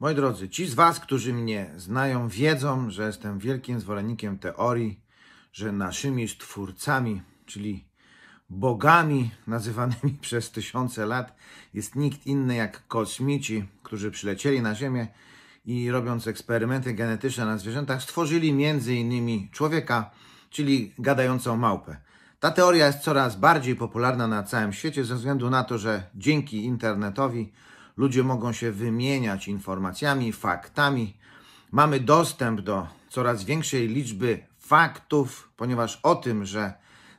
Moi drodzy, ci z Was, którzy mnie znają, wiedzą, że jestem wielkim zwolennikiem teorii, że naszymi stwórcami, czyli bogami nazywanymi przez tysiące lat, jest nikt inny jak kosmici, którzy przylecieli na Ziemię i robiąc eksperymenty genetyczne na zwierzętach, stworzyli między innymi człowieka, czyli gadającą małpę. Ta teoria jest coraz bardziej popularna na całym świecie ze względu na to, że dzięki internetowi Ludzie mogą się wymieniać informacjami, faktami. Mamy dostęp do coraz większej liczby faktów, ponieważ o tym, że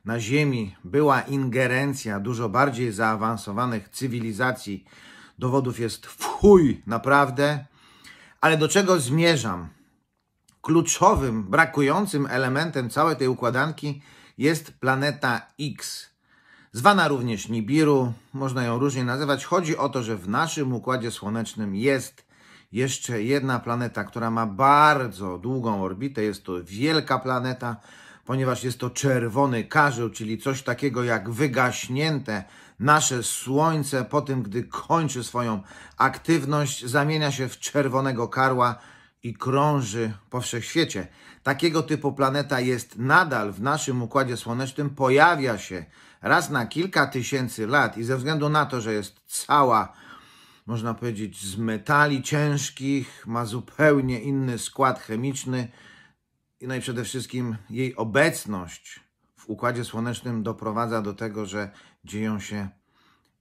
na Ziemi była ingerencja dużo bardziej zaawansowanych cywilizacji, dowodów jest w chuj, naprawdę. Ale do czego zmierzam? Kluczowym, brakującym elementem całej tej układanki jest planeta X zwana również Nibiru, można ją różnie nazywać. Chodzi o to, że w naszym Układzie Słonecznym jest jeszcze jedna planeta, która ma bardzo długą orbitę. Jest to wielka planeta, ponieważ jest to czerwony karzeł, czyli coś takiego jak wygaśnięte nasze Słońce po tym, gdy kończy swoją aktywność, zamienia się w czerwonego karła, i krąży po wszechświecie. Takiego typu planeta jest nadal w naszym Układzie Słonecznym, pojawia się raz na kilka tysięcy lat i ze względu na to, że jest cała, można powiedzieć, z metali ciężkich, ma zupełnie inny skład chemiczny, no i przede wszystkim jej obecność w Układzie Słonecznym doprowadza do tego, że dzieją się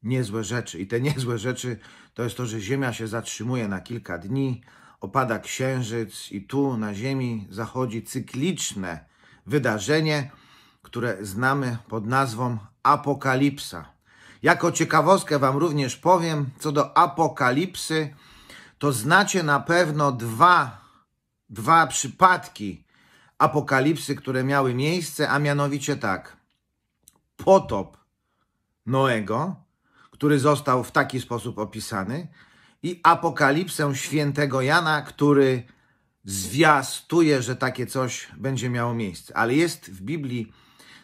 niezłe rzeczy. I te niezłe rzeczy to jest to, że Ziemia się zatrzymuje na kilka dni, opada księżyc i tu na Ziemi zachodzi cykliczne wydarzenie, które znamy pod nazwą apokalipsa. Jako ciekawostkę Wam również powiem, co do apokalipsy, to znacie na pewno dwa, dwa przypadki apokalipsy, które miały miejsce, a mianowicie tak. Potop Noego, który został w taki sposób opisany, i apokalipsę świętego Jana, który zwiastuje, że takie coś będzie miało miejsce. Ale jest w Biblii,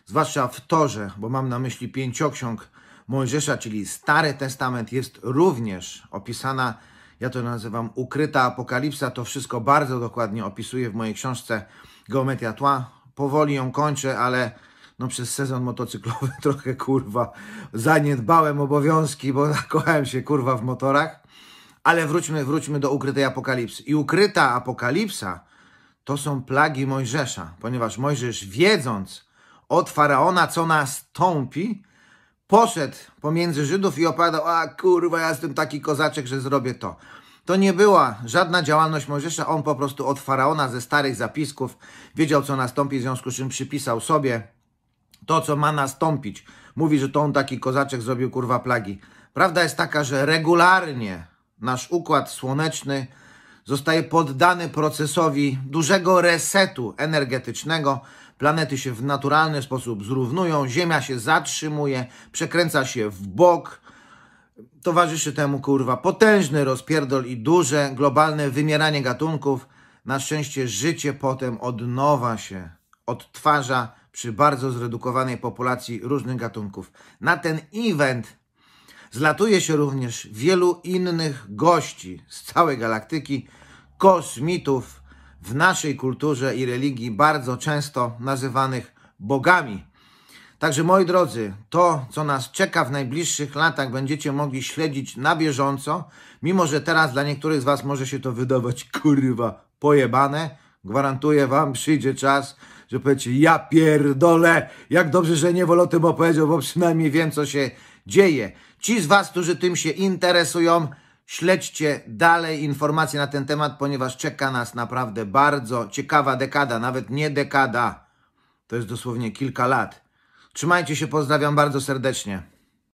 zwłaszcza w Torze, bo mam na myśli pięcioksiąg Mojżesza, czyli Stary Testament, jest również opisana, ja to nazywam ukryta apokalipsa. To wszystko bardzo dokładnie opisuję w mojej książce Geometria Tła. Powoli ją kończę, ale no przez sezon motocyklowy trochę kurwa zaniedbałem obowiązki, bo zakochałem się kurwa w motorach. Ale wróćmy, wróćmy do ukrytej apokalipsy. I ukryta apokalipsa to są plagi Mojżesza, ponieważ Mojżesz, wiedząc od faraona, co nastąpi, poszedł pomiędzy Żydów i opadał: A kurwa, ja jestem taki kozaczek, że zrobię to. To nie była żadna działalność Mojżesza, on po prostu od faraona ze starych zapisków wiedział, co nastąpi, w związku z czym przypisał sobie to, co ma nastąpić. Mówi, że to on taki kozaczek zrobił kurwa plagi. Prawda jest taka, że regularnie nasz układ słoneczny zostaje poddany procesowi dużego resetu energetycznego. Planety się w naturalny sposób zrównują, Ziemia się zatrzymuje, przekręca się w bok. Towarzyszy temu kurwa potężny rozpierdol i duże globalne wymieranie gatunków. Na szczęście życie potem od nowa się odtwarza przy bardzo zredukowanej populacji różnych gatunków. Na ten event Zlatuje się również wielu innych gości z całej galaktyki, kosmitów w naszej kulturze i religii, bardzo często nazywanych bogami. Także moi drodzy, to co nas czeka w najbliższych latach będziecie mogli śledzić na bieżąco, mimo że teraz dla niektórych z Was może się to wydawać kurwa pojebane. Gwarantuję Wam, przyjdzie czas, że powiecie ja pierdolę, jak dobrze, że nie wolę o tym opowiedział, bo przynajmniej wiem co się dzieje. Ci z Was, którzy tym się interesują, śledźcie dalej informacje na ten temat, ponieważ czeka nas naprawdę bardzo ciekawa dekada, nawet nie dekada. To jest dosłownie kilka lat. Trzymajcie się, pozdrawiam bardzo serdecznie.